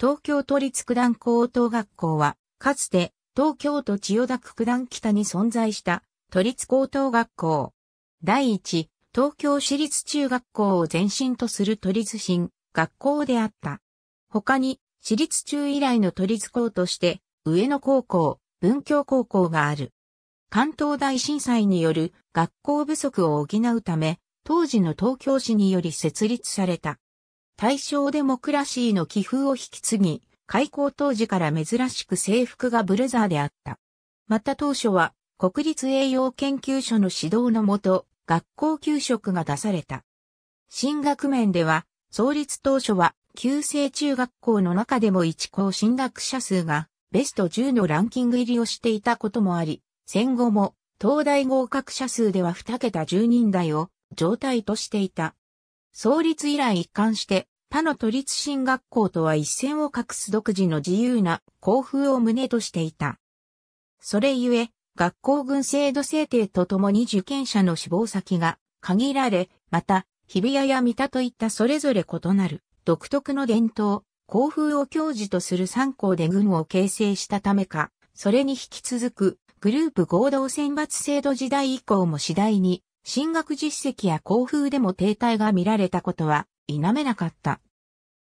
東京都立九段高等学校は、かつて東京都千代田区九段北に存在した都立高等学校。第一、東京市立中学校を前身とする都立新学校であった。他に、私立中以来の都立校として、上野高校、文京高校がある。関東大震災による学校不足を補うため、当時の東京市により設立された。大正デモクラシーの寄付を引き継ぎ、開校当時から珍しく制服がブレザーであった。また当初は国立栄養研究所の指導のもと、学校給食が出された。進学面では、創立当初は、旧制中学校の中でも一校進学者数が、ベスト10のランキング入りをしていたこともあり、戦後も、東大合格者数では2桁10人台を、状態としていた。創立以来一貫して、他の都立進学校とは一線を画す独自の自由な校風を旨としていた。それゆえ、学校群制度制定とともに受験者の志望先が限られ、また、日比谷や三田といったそれぞれ異なる独特の伝統、校風を教授とする三校で群を形成したためか、それに引き続くグループ合同選抜制度時代以降も次第に進学実績や校風でも停滞が見られたことは否めなかった。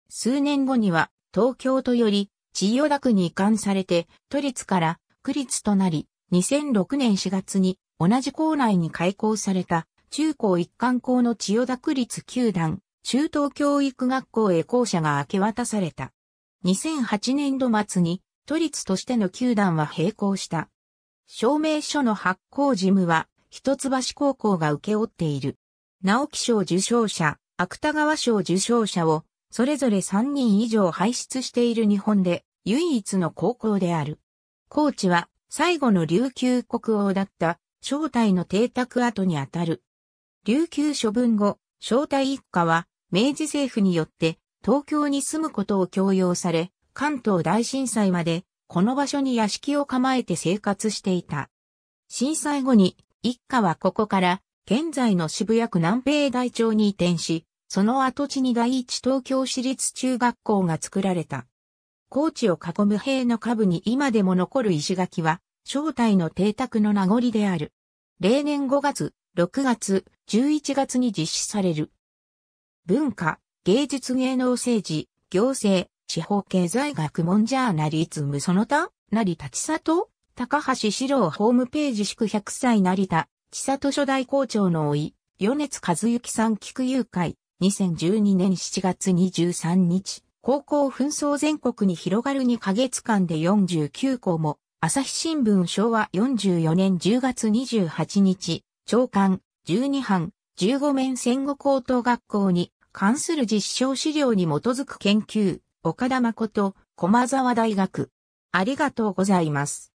数年後には東京都より千代田区に移管されて都立から区立となり2006年4月に同じ校内に開校された中高一貫校の千代田区立球団中等教育学校へ校舎が明け渡された。2008年度末に都立としての球団は並行した。証明書の発行事務は一橋高校が受け負っている。直木賞受賞者、芥川賞受賞者を、それぞれ3人以上輩出している日本で、唯一の高校である。高知は、最後の琉球国王だった、正体の邸宅跡にあたる。琉球処分後、正体一家は、明治政府によって、東京に住むことを強要され、関東大震災まで、この場所に屋敷を構えて生活していた。震災後に一家はここから、現在の渋谷区南平台町に移転し、その跡地に第一東京市立中学校が作られた。高地を囲む塀の下部に今でも残る石垣は、正体の邸宅の名残である。例年5月、6月、11月に実施される。文化、芸術芸能政治、行政、地方経済学問ジャーナリズムその他、成立里高橋史郎ホームページ祝100歳成田、千里初代校長のい、米津和幸さん菊友会、2012年7月23日、高校紛争全国に広がる2ヶ月間で49校も、朝日新聞昭和44年10月28日、長官、12班、15面戦後高等学校に関する実証資料に基づく研究、岡田誠、駒沢大学。ありがとうございます。